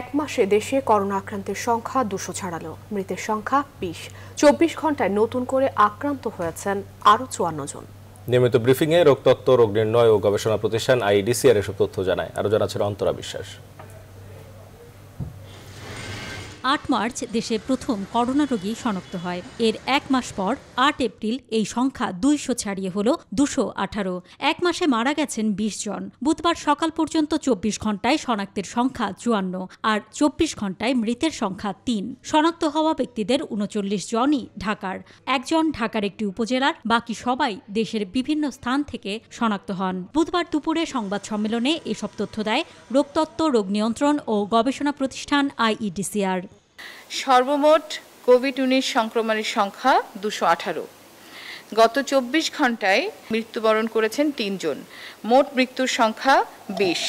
এক মাসে দেশে করোনা আক্রান্তের সংখ্যা দুশো ছাড়ালো মৃতের সংখ্যা বিশ চব্বিশ ঘন্টায় নতুন করে আক্রান্ত হয়েছেন আরও চুয়ান্ন জন নিয়মিত ব্রিফিংয়ে রোগতত্ত্ব রোগ নির্ণয় ও গবেষণা প্রতিষ্ঠান আইডিসিআর এসব তথ্য জানায় আরও জানাচ্ছেন অন্তরা বিশ্বাস আট মার্চ দেশে প্রথম করোনা রোগী শনাক্ত হয় এর এক মাস পর আট এপ্রিল এই সংখ্যা দুইশো ছাড়িয়ে হল দুশো আঠারো এক মাসে মারা গেছেন বিশ জন বুধবার সকাল পর্যন্ত চব্বিশ ঘন্টায় শনাক্তের সংখ্যা চুয়ান্ন আর চব্বিশ ঘন্টায় মৃতের সংখ্যা তিন শনাক্ত হওয়া ব্যক্তিদের উনচল্লিশ জনই ঢাকার একজন ঢাকার একটি উপজেলার বাকি সবাই দেশের বিভিন্ন স্থান থেকে শনাক্ত হন বুধবার দুপুরে সংবাদ সম্মেলনে এসব তথ্য দেয় রোগতত্ত্ব রোগ নিয়ন্ত্রণ ও গবেষণা প্রতিষ্ঠান আইইডিসিআর সর্বমোট কোভিড উনিশ সংক্রমণের সংখ্যা দুশো আঠারো গত চব্বিশ ঘন্টায় মৃত্যুবরণ করেছেন তিনজন মোট মৃত্যুর সংখ্যা বিশ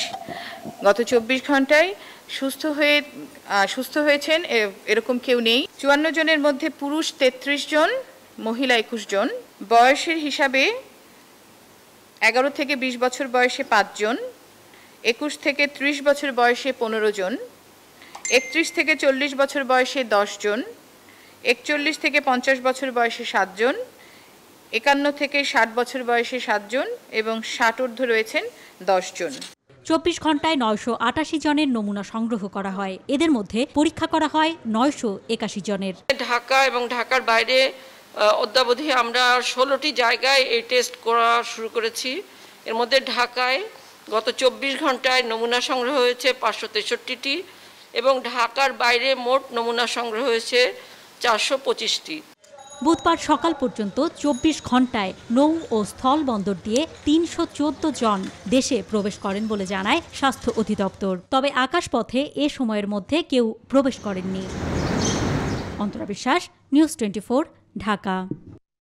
গত চব্বিশ ঘন্টায় সুস্থ হয়ে সুস্থ হয়েছেন এরকম কেউ নেই চুয়ান্ন জনের মধ্যে পুরুষ তেত্রিশ জন মহিলা একুশ জন বয়সের হিসাবে এগারো থেকে বিশ বছর বয়সে পাঁচজন একুশ থেকে ত্রিশ বছর বয়সে পনেরো জন একত্রিশ থেকে চল্লিশ বছর বয়সে জন একচল্লিশ থেকে পঞ্চাশ বছর বয়সে সাতজন একান্ন থেকে ষাট বছর বয়সে সাতজন এবং ষাট ঊর্ধ্ব রয়েছেন জন চব্বিশ ঘন্টায় নয়শো আটাশি জনের নমুনা সংগ্রহ করা হয় এদের মধ্যে পরীক্ষা করা হয় নয়শো একাশি জনের ঢাকা এবং ঢাকার বাইরে অদ্যাবধি আমরা ষোলোটি জায়গায় এই টেস্ট করা শুরু করেছি এর মধ্যে ঢাকায় গত চব্বিশ ঘন্টায় নমুনা সংগ্রহ হয়েছে পাঁচশো তেষট্টিটি এবং ঢাকার বাইরে মোট নমুনা সংগ্রহ হয়েছে চারশো পঁচিশটি বুধবার সকাল পর্যন্ত চব্বিশ ঘন্টায় নৌ ও স্থল বন্দর দিয়ে তিনশো জন দেশে প্রবেশ করেন বলে জানায় স্বাস্থ্য অধিদপ্তর তবে আকাশপথে এ সময়ের মধ্যে কেউ প্রবেশ করেননি অন্তরা বিশ্বাস নিউজ টোয়েন্টি ঢাকা